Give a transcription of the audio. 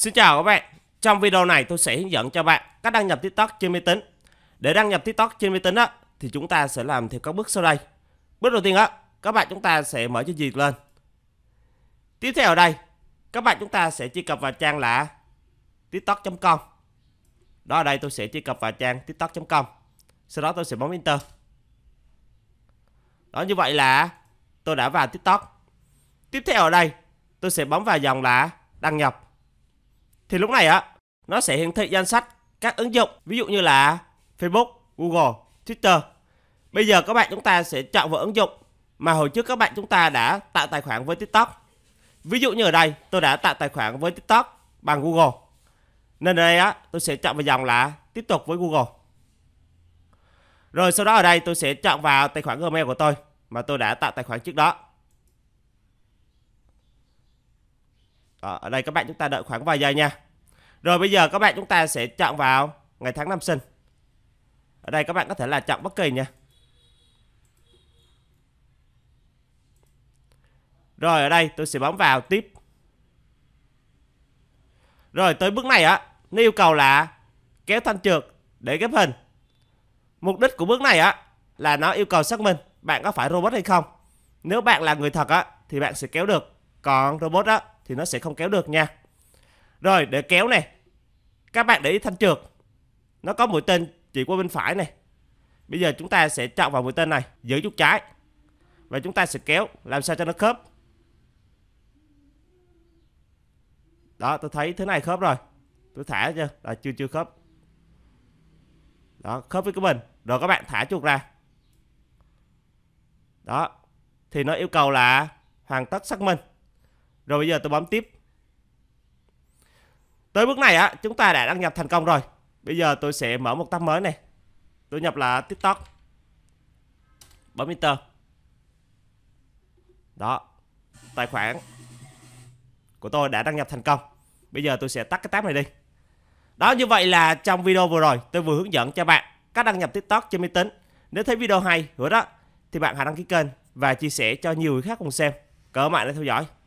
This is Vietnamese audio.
Xin chào các bạn Trong video này tôi sẽ hướng dẫn cho bạn cách đăng nhập TikTok trên máy tính Để đăng nhập TikTok trên máy tính á, thì chúng ta sẽ làm theo các bước sau đây Bước đầu tiên á, các bạn chúng ta sẽ mở giao dịch lên Tiếp theo ở đây các bạn chúng ta sẽ truy cập vào trang là tiktok.com Đó ở đây tôi sẽ truy cập vào trang tiktok.com Sau đó tôi sẽ bấm enter Đó như vậy là tôi đã vào tiktok Tiếp theo ở đây tôi sẽ bấm vào dòng là đăng nhập thì lúc này á nó sẽ hiển thị danh sách các ứng dụng ví dụ như là Facebook, Google, Twitter. Bây giờ các bạn chúng ta sẽ chọn vào ứng dụng mà hồi trước các bạn chúng ta đã tạo tài khoản với TikTok. Ví dụ như ở đây tôi đã tạo tài khoản với TikTok bằng Google. Nên ở đây á tôi sẽ chọn vào dòng là tiếp tục với Google. Rồi sau đó ở đây tôi sẽ chọn vào tài khoản Gmail của tôi mà tôi đã tạo tài khoản trước đó. Đó, ờ, ở đây các bạn chúng ta đợi khoảng vài giây nha. Rồi bây giờ các bạn chúng ta sẽ chọn vào ngày tháng năm sinh. Ở đây các bạn có thể là chọn bất kỳ nha. Rồi ở đây tôi sẽ bấm vào tiếp. Rồi tới bước này á, nó yêu cầu là kéo thanh trượt để ghép hình. Mục đích của bước này á là nó yêu cầu xác minh bạn có phải robot hay không. Nếu bạn là người thật á thì bạn sẽ kéo được, còn robot á thì nó sẽ không kéo được nha rồi để kéo này các bạn để ý thanh trượt nó có mũi tên chỉ qua bên phải này bây giờ chúng ta sẽ chọn vào mũi tên này giữ chút trái và chúng ta sẽ kéo làm sao cho nó khớp đó tôi thấy thế này khớp rồi tôi thả chưa là chưa chưa khớp đó khớp với cái bình rồi các bạn thả chuột ra đó thì nó yêu cầu là hoàn tất xác minh rồi bây giờ tôi bấm tiếp. Tới bước này á, chúng ta đã đăng nhập thành công rồi. Bây giờ tôi sẽ mở một tab mới này. Tôi nhập là TikTok. Bấm Enter. Đó. Tài khoản của tôi đã đăng nhập thành công. Bây giờ tôi sẽ tắt cái tab này đi. Đó như vậy là trong video vừa rồi tôi vừa hướng dẫn cho bạn cách đăng nhập TikTok trên máy tính. Nếu thấy video hay, hữu đó thì bạn hãy đăng ký kênh và chia sẻ cho nhiều người khác cùng xem. Cảm ơn bạn đã theo dõi.